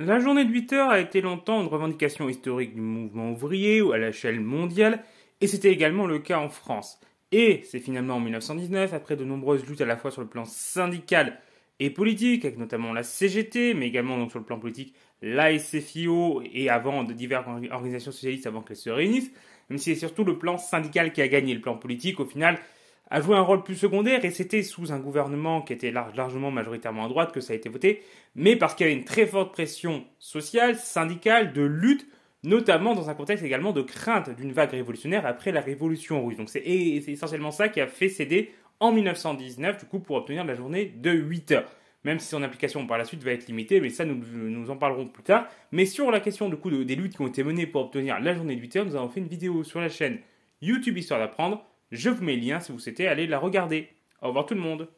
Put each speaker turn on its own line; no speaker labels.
La journée de 8 heures a été longtemps une revendication historique du mouvement ouvrier ou à l'échelle mondiale, et c'était également le cas en France. Et c'est finalement en 1919, après de nombreuses luttes à la fois sur le plan syndical et politique, avec notamment la CGT, mais également donc sur le plan politique la SFIO et avant de diverses organisations socialistes avant qu'elles se réunissent, même si c'est surtout le plan syndical qui a gagné, le plan politique au final a joué un rôle plus secondaire et c'était sous un gouvernement qui était largement majoritairement à droite que ça a été voté, mais parce qu'il y avait une très forte pression sociale, syndicale, de lutte, notamment dans un contexte également de crainte d'une vague révolutionnaire après la révolution russe. Donc c'est essentiellement ça qui a fait céder en 1919, du coup, pour obtenir la journée de 8 heures. Même si son application par la suite va être limitée, mais ça nous, en parlerons plus tard. Mais sur la question du coup des luttes qui ont été menées pour obtenir la journée de 8 heures, nous avons fait une vidéo sur la chaîne YouTube Histoire d'apprendre je vous mets le lien si vous souhaitez aller la regarder. Au revoir tout le monde